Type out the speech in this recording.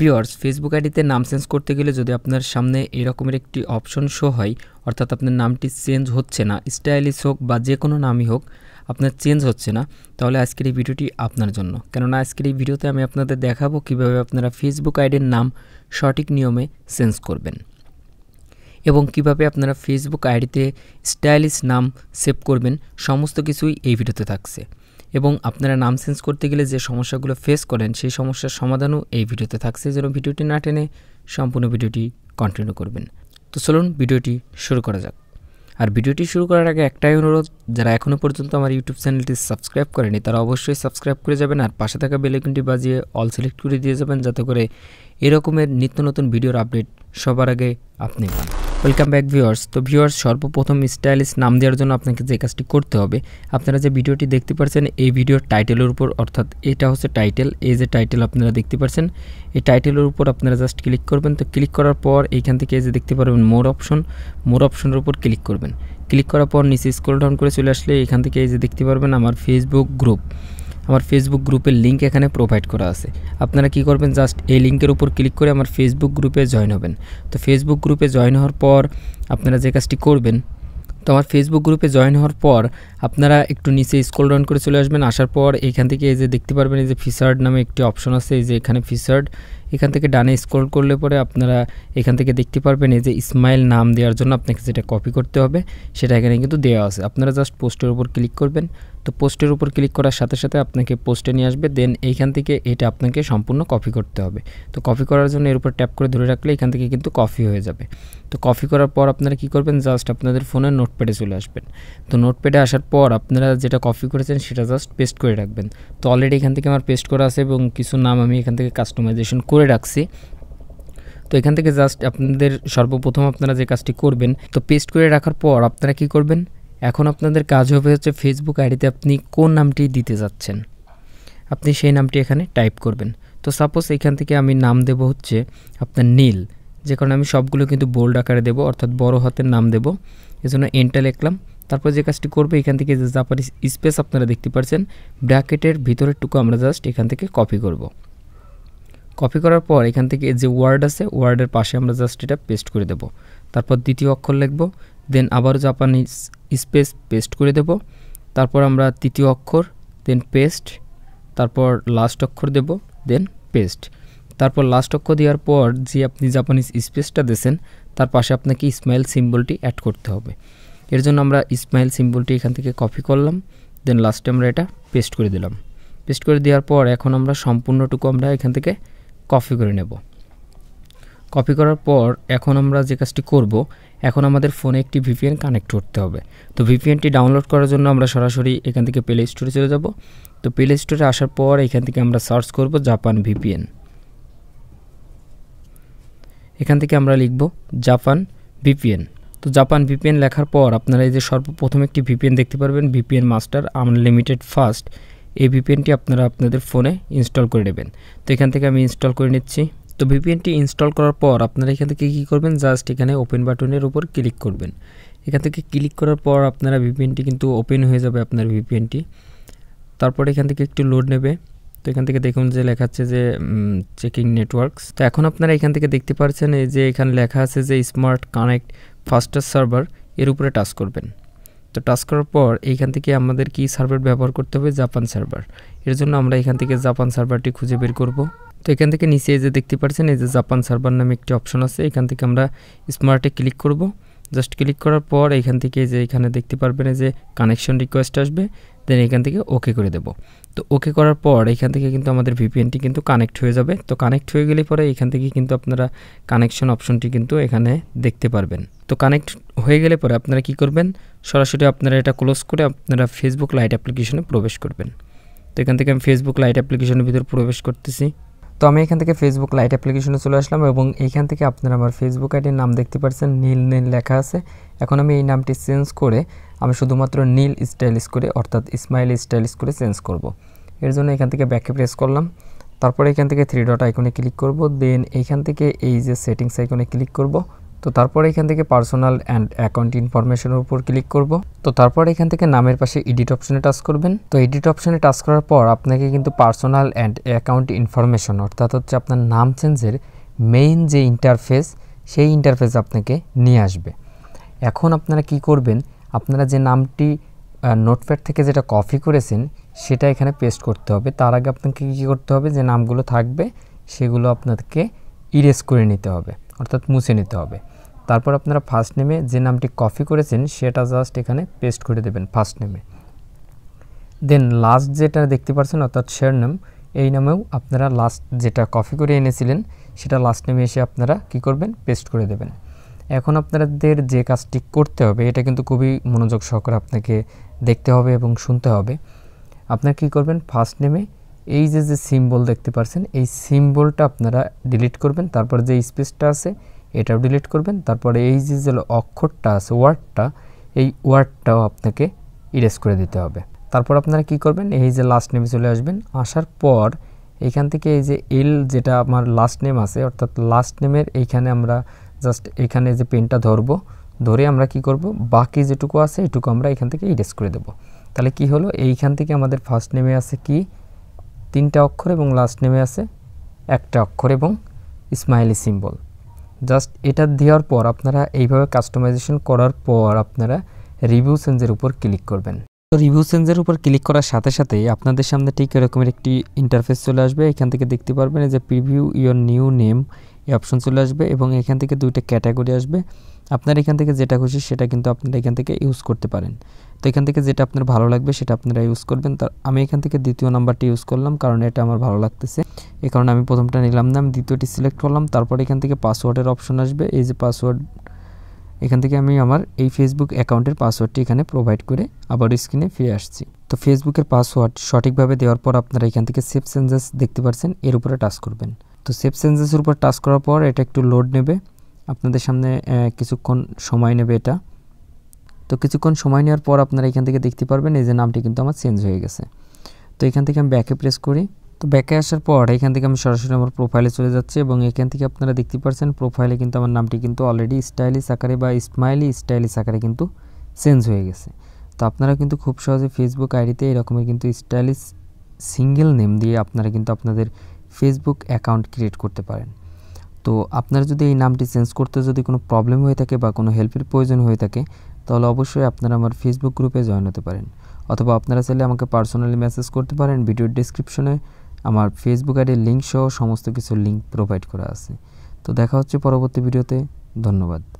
Viewers Facebook আইডিতে নাম change করতে গেলে যদি আপনার সামনে এরকমের একটি অপশন শো হয় অর্থাৎ আপনার নামটি চেঞ্জ হচ্ছে না স্টাইলিশ হোক বা যে কোনো নামই হোক আপনার চেঞ্জ হচ্ছে না তাহলে আজকের এই ভিডিওটি আপনার জন্য কেননা আজকের এই ভিডিওতে আমি আপনাদের দেখাবো কিভাবে আপনারা ফেসবুক আইডির নাম সঠিক নিয়মে চেঞ্জ করবেন এবং কিভাবে আপনারা ফেসবুক আইডিতে স্টাইলিশ নাম সেভ করবেন সমস্ত কিছুই এই ভিডিওতে থাকছে এবং আপনারা নাম চেঞ্জ করতে গেলে যে সমস্যাগুলো ফেস করেন সেই সমস্যার সমাধানও এই ভিডিওতে থাকছে যেন ভিডিওটি না টেনে সম্পূর্ণ ভিডিওটি কন্টিনিউ করবেন তো চলুন ভিডিওটি শুরু করা যাক আর ভিডিওটি শুরু করার আগে একটাই অনুরোধ যারা এখনও পর্যন্ত আমার ইউটিউব চ্যানেলটি সাবস্ক্রাইব করেনি তারা অবশ্যই সাবস্ক্রাইব করে যাবেন আর পাশে থাকা বেলেকনটি বাজিয়ে অল সিলেক্ট করে দিয়ে যাবেন যাতে করে এরকমের নিত্য নতুন ভিডিওর আপডেট সবার আগে আপনি পান ওয়েলকাম ব্যাক ভিউয়ার্স তো ভিউয়ার্স সর্বপ্রথম স্টাইলিশ নাম দেওয়ার জন্য আপনাকে যে কাজটি করতে হবে আপনারা যে ভিডিওটি দেখতে পাচ্ছেন এই ভিডিওর টাইটেলের উপর অর্থাৎ এটা হচ্ছে টাইটেল এই যে টাইটেল আপনারা দেখতে পাচ্ছেন এই টাইটেলের উপর আপনারা জাস্ট ক্লিক করবেন তো ক্লিক করার পর এইখান থেকে এই যে দেখতে পারবেন মোর অপশন মোর অপশনের উপর ক্লিক করবেন ক্লিক করার পর নিচে স্ক্রল ডাউন করে চলে আসলে এখান থেকে এই যে দেখতে পারবেন আমার ফেসবুক গ্রুপ আমার ফেসবুক গ্রুপের লিঙ্ক এখানে প্রোভাইড করা আছে আপনারা কি করবেন জাস্ট এই লিঙ্কের উপর ক্লিক করে আমার ফেসবুক গ্রুপে জয়েন হবেন তো ফেসবুক গ্রুপে জয়েন হওয়ার পর আপনারা যে কাজটি করবেন তো আমার ফেসবুক গ্রুপে জয়েন হওয়ার পর আপনারা একটু নিচে স্ক্রল ডাউন করে চলে আসবেন আসার পর এখান থেকে এই যে দেখতে পারবেন এই যে ফিসার্ড নামে একটি অপশন আছে এই যে এখানে ফিসার্ড এখান থেকে ডানে স্ক্রল করলে পরে আপনারা এখান থেকে দেখতে পারবেন এই যে স্মাইল নাম দেওয়ার জন্য আপনাকে যেটা কপি করতে হবে সেটা এখানে কিন্তু দেওয়া আছে আপনারা জাস্ট পোস্টের উপর ক্লিক করবেন তো পোস্টের উপর ক্লিক করার সাথে সাথে আপনাকে পোস্টে নিয়ে আসবে দেন এইখান থেকে এটা আপনাকে সম্পূর্ণ কপি করতে হবে তো কপি করার জন্য এর উপর ট্যাপ করে ধরে রাখলে এখান থেকে কিন্তু কপি হয়ে যাবে তো কপি করার পর আপনারা কি করবেন জাস্ট আপনাদের ফোনের নোটপ্যাডে চলে আসবেন তো নোটপ্যাডে আসার পর আপনারা যেটা কপি করেছেন সেটা জাস্ট পেস্ট করে রাখবেন তো অলরেডি এখান থেকে আমার পেস্ট করা আছে এবং কিছু নাম আমি এখান থেকে কাস্টমাইজেশন করে করে রাখছি তো এখান থেকে জাস্ট আপনাদের সর্বপ্রথম আপনারা যে কাজটি করবেন তো পেস্ট করে রাখার পর আপনারা কি করবেন এখন আপনাদের কাজ হবে হচ্ছে ফেসবুক আইডিতে আপনি কোন নামটি দিতে যাচ্ছেন আপনি সেই নামটি এখানে টাইপ করবেন তো সাপোজ এখান থেকে আমি নাম দেব হচ্ছে আপনার নীল যে কারণে আমি সবগুলো কিন্তু বোল্ড আকারে দেবো অর্থাৎ বড় হাতের নাম দেবো এজন্য এন্টা লিখলাম তারপর যে কাজটি করবে এখান থেকে যে জাপানি স্পেস আপনারা দেখতে পাচ্ছেন ব্র্যাকেটের ভিতরের টুকু আমরা জাস্ট এখান থেকে কপি করব কপি করার পর এখান থেকে যে ওয়ার্ড আছে ওয়ার্ডের পাশে আমরা জাস্ট এটা পেস্ট করে দেব তারপর দ্বিতীয় অক্ষর লিখব দেন আবার জাপানি স্পেস পেস্ট করে দেব তারপর আমরা তৃতীয় অক্ষর দেন পেস্ট তারপর লাস্ট অক্ষর দেব দেন পেস্ট তারপর লাস্ট অক্ষর দেওয়ার পর যে আপনি জাপানিজ স্পেসটা দিয়েছেন তার পাশে আপনাকে স্মাইল সিম্বলটি অ্যাড করতে হবে এর জন্য আমরা স্মাইল সিম্বলটি এখান থেকে কপি করলাম দেন লাস্টে আমরা এটা পেস্ট করে দিলাম পেস্ট করে দেওয়ার পর এখন আমরা সম্পূর্ণটুকু আমরা এখান থেকে কপি করে নেব কপি করার পর এখন আমরা যে কাজটি করব এখন আমাদের ফোনে একটি ভিপিএন কানেক্ট করতে হবে তো ভিপিএনটি ডাউনলোড করার জন্য আমরা সরাসরি এখান থেকে প্লে স্টোরে চলে যাব তো প্লে স্টোরে আসার পর এখান থেকে আমরা সার্চ করব জাপান ভিপিএন এখান থেকে আমরা লিখব জাপান ভিপিএন তো জাপান ভিপিএন লেখার পর আপনারা এই যে সর্বপ্রথম একটি ভিপিএন দেখতে পারবেন ভিপিএন মাস্টার আনলিমিটেড ফাস্ট এই ভিপিএনটি আপনারা আপনাদের ফোনে ইনস্টল করে নেবেন তো এখান থেকে আমি ইনস্টল করে নিচ্ছি তো ভিপিএনটি ইনস্টল করার পর আপনারা এখান থেকে কী করবেন জাস্ট এখানে ওপেন বাটনের উপর ক্লিক করবেন এখান থেকে ক্লিক করার পর আপনারা ভিপিএনটি কিন্তু ওপেন হয়ে যাবে আপনার ভিপিএনটি তারপর এখান থেকে একটু লোড নেবে তো এখান থেকে দেখুন যে লেখা আছে যে চেকিং নেটওয়ার্কস তো এখন আপনারা এখান থেকে দেখতে পাচ্ছেন এই যে এখানে লেখা আছে যে স্মার্ট কানেক্ট ফাস্টার সার্ভার এর উপরে টাচ করবেন তো টাচ করার পর এইখান থেকে আমাদের কি সার্ভার ব্যবহার করতে হবে জাপান সার্ভার এর জন্য আমরা এখান থেকে জাপান সার্ভারটি খুঁজে বের করব তো এখান থেকে নিচে যে দেখতে পাচ্ছেন এই যে জাপান সার্ভার নামে একটি অপশন আছে এখান থেকে আমরা স্মার্টে ক্লিক করবো জাস্ট ক্লিক করার পর এখান থেকে যে এখানে দেখতে পারবেন যে কানেকশন রিকোয়েস্ট আসবে দেন এখান থেকে ওকে করে দেব তো ওকে করার পর এখান থেকে কিন্তু আমাদের ভিপিএনটি কিন্তু কানেক্ট হয়ে যাবে তো কানেক্ট হয়ে গেলে পরে এখান থেকে কিন্তু আপনারা কানেকশন অপশনটি কিন্তু এখানে দেখতে পারবেন তো কানেক্ট হয়ে গেলে পরে আপনারা কি করবেন সরাসরি আপনারা এটা ক্লোজ করে আপনারা ফেসবুক লাইট অ্যাপ্লিকেশনে প্রবেশ করবেন তো এখান থেকে আমি ফেসবুক লাইট অ্যাপ্লিকেশনের ভিতর প্রবেশ করতেছি তো আমি এখান থেকে ফেসবুক লাইট অ্যাপ্লিকেশনে চলে আসলাম এবং এইখান থেকে আপনারা আমার ফেসবুক আইডির নাম দেখতে পাচ্ছেন নীল নীল লেখা আছে এখন আমি এই নামটি চেঞ্জ করে আমি শুধুমাত্র নীল স্টাইলিশ করে অর্থাৎ স্মাইল স্টাইলিশ করে চেঞ্জ করব। এর জন্য এখান থেকে ব্যাকে প্রেস করলাম তারপরে এখান থেকে থ্রি ডট আইকনে ক্লিক করব দেন এখান থেকে এই যে সেটিংস আইকনে ক্লিক করব তো তারপর এখান থেকে পার্সোনাল অ্যান্ড অ্যাকাউন্ট ইনফরমেশনের উপর ক্লিক করব তো তারপর এখান থেকে নামের পাশে এডিট অপশনে টাচ করবেন তো এডিট অপশনে টাচ করার পর আপনাকে কিন্তু পার্সোনাল অ্যান্ড অ্যাকাউন্ট ইনফরমেশন অর্থাৎ হচ্ছে আপনার নাম চেঞ্জের মেইন যে ইন্টারফেস সেই ইন্টারফেস আপনাকে নিয়ে আসবে এখন আপনারা কি করবেন আপনারা যে নামটি নোটপ্যাড থেকে যেটা কপি করেছেন সেটা এখানে পেস্ট করতে হবে তার আগে আপনাকে কী করতে হবে যে নামগুলো থাকবে সেগুলো আপনাকে ইরেজ করে নিতে হবে অর্থাৎ মুছে নিতে হবে তারপর আপনারা ফার্স্ট নেমে যে নামটি কপি করেছেন সেটা জাস্ট এখানে পেস্ট করে দেবেন ফার্স্ট নেমে দেন লাস্ট যেটা দেখতে পারছেন অর্থাৎ শেয়ার নাম এই নামেও আপনারা লাস্ট যেটা কপি করে এনেছিলেন সেটা লাস্ট নেমে এসে আপনারা কি করবেন পেস্ট করে দেবেন এখন আপনাদের যে কাজটি করতে হবে এটা কিন্তু খুবই মনোযোগ সহকারে আপনাকে দেখতে হবে এবং শুনতে হবে আপনারা কি করবেন ফার্স্ট নেমে এই যে যে সিম্বল দেখতে পারছেন এই সিম্বলটা আপনারা ডিলিট করবেন তারপর যে স্পেসটা আছে এটাও ডিলিট করবেন তারপরে এই যে যে অক্ষরটা আছে ওয়ার্ডটা এই ওয়ার্ডটাও আপনাকে ইরেজ করে দিতে হবে তারপর আপনারা কি করবেন এই যে লাস্ট নেমে চলে আসবেন আসার পর এখান থেকে এই যে এল যেটা আমার লাস্ট নেম আছে অর্থাৎ লাস্ট নেমের এইখানে আমরা জাস্ট এখানে যে পেনটা ধরবো ধরে আমরা কি করব বাকি যেটুকু আছে এটুকু আমরা এখান থেকে ইরেজ করে দেব তাহলে কি হলো এইখান থেকে আমাদের ফার্স্ট নেমে আছে কি তিনটা অক্ষর এবং লাস্ট নেমে আছে একটা অক্ষর এবং স্মাইলি সিম্বল জাস্ট এটা দেওয়ার পর আপনারা এইভাবে কাস্টমাইজেশন করার পর আপনারা রিভিউ সেন্সের উপর ক্লিক করবেন তো রিভিউ সেন্সের উপর ক্লিক করার সাথে সাথে আপনাদের সামনে ঠিক এরকমের একটি ইন্টারফেস চলে আসবে এখান থেকে দেখতে পারবেন যে প্রিভিউ ইয়োর নিউ নেম এই অপশন চলে আসবে এবং এখান থেকে দুইটা ক্যাটাগরি আসবে আপনার এখান থেকে যেটা খুশি সেটা কিন্তু আপনারা এখান থেকে ইউজ করতে পারেন তো এখান থেকে যেটা আপনার ভালো লাগবে সেটা আপনারা ইউজ করবেন তার আমি এখান থেকে দ্বিতীয় নাম্বারটি ইউজ করলাম কারণ এটা আমার ভালো লাগতেছে এই কারণে আমি প্রথমটা নিলাম না আমি দ্বিতীয়টি সিলেক্ট করলাম তারপর এখান থেকে পাসওয়ার্ডের অপশন আসবে এই যে পাসওয়ার্ড এখান থেকে আমি আমার এই ফেসবুক অ্যাকাউন্টের পাসওয়ার্ডটি এখানে প্রোভাইড করে আবার স্ক্রিনে ফিরে আসছি তো ফেসবুকের পাসওয়ার্ড সঠিকভাবে দেওয়ার পর আপনারা এখান থেকে সেফ চেঞ্জেস দেখতে পাচ্ছেন এর উপরে টাচ করবেন তো সেফ সেন্সেসের উপর টাচ করার পর এটা একটু লোড নেবে আপনাদের সামনে কিছুক্ষণ সময় নেবে এটা তো কিছুক্ষণ সময় নেওয়ার পর আপনারা এখান থেকে দেখতে পারবেন এই যে নামটি কিন্তু আমার চেঞ্জ হয়ে গেছে তো এখান থেকে আমি ব্যাকে প্রেস করি তো ব্যাকে আসার পর এখান থেকে আমি সরাসরি আমার প্রোফাইলে চলে যাচ্ছি এবং এখান থেকে আপনারা দেখতে পাচ্ছেন প্রোফাইলে কিন্তু আমার নামটি কিন্তু অলরেডি স্টাইলিশ আকারে বা স্মাইলি স্টাইলিশ আকারে কিন্তু চেঞ্জ হয়ে গেছে তো আপনারা কিন্তু খুব সহজে ফেসবুক আইডিতে এরকমের কিন্তু স্টাইলিশ সিঙ্গেল নেম দিয়ে আপনারা কিন্তু আপনাদের ফেসবুক অ্যাকাউন্ট ক্রিয়েট করতে পারেন তো আপনারা যদি এই নামটি চেঞ্জ করতে যদি কোনো প্রবলেম হয়ে থাকে বা কোনো হেল্পের প্রয়োজন হয়ে থাকে তাহলে অবশ্যই আপনারা আমার ফেসবুক গ্রুপে জয়েন হতে পারেন অথবা আপনারা চাইলে আমাকে পার্সোনালি মেসেজ করতে পারেন ভিডিওর ডিসক্রিপশনে আমার ফেসবুক আইডির লিঙ্ক সহ সমস্ত কিছু লিঙ্ক প্রোভাইড করা আছে তো দেখা হচ্ছে পরবর্তী ভিডিওতে ধন্যবাদ